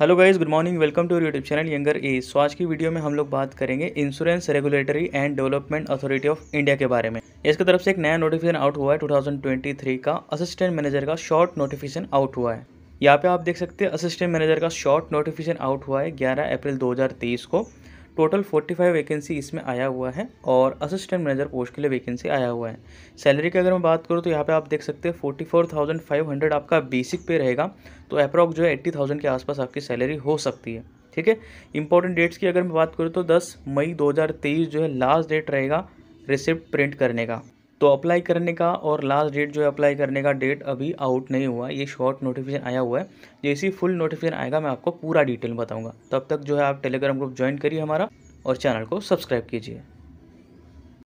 hello guys good morning welcome to YouTube channel younger A so आज की video में हम लोग बात करेंगे insurance regulatory and development authority of India के बारे में इसकी तरफ से एक नया नोटिफिकेशन आउट हुआ है 2023 का असिस्टेंट मैनेजर का शॉर्ट नोटिफिकेशन आउट हुआ है यहाँ पे आप देख सकते हैं असिस्टेंट मैनेजर का शॉर्ट नोटिफिकेशन आउट हुआ है ग्यारह अप्रैल दो को टोटल 45 वैकेंसी इसमें आया हुआ है और असिस्टेंट मैनेजर पोस्ट के लिए वैकेंसी आया हुआ है सैलरी की अगर मैं बात करूँ तो यहाँ पे आप देख सकते हैं 44,500 आपका बेसिक पे रहेगा तो अप्रॉक्स जो है 80,000 के आसपास आपकी सैलरी हो सकती है ठीक है इंपॉर्टेंट डेट्स की अगर मैं बात करूँ तो दस मई दो जो है लास्ट डेट रहेगा रिसिप्ट प्रिंट करने का तो अप्लाई करने का और लास्ट डेट जो है अप्लाई करने का डेट अभी आउट नहीं हुआ ये शॉर्ट नोटिफिकेशन आया हुआ है जैसे ही फुल नोटिफिकेशन आएगा मैं आपको पूरा डिटेल बताऊँगा तब तक जो है आप टेलीग्राम ग्रुप ज्वाइन करिए हमारा और चैनल को सब्सक्राइब कीजिए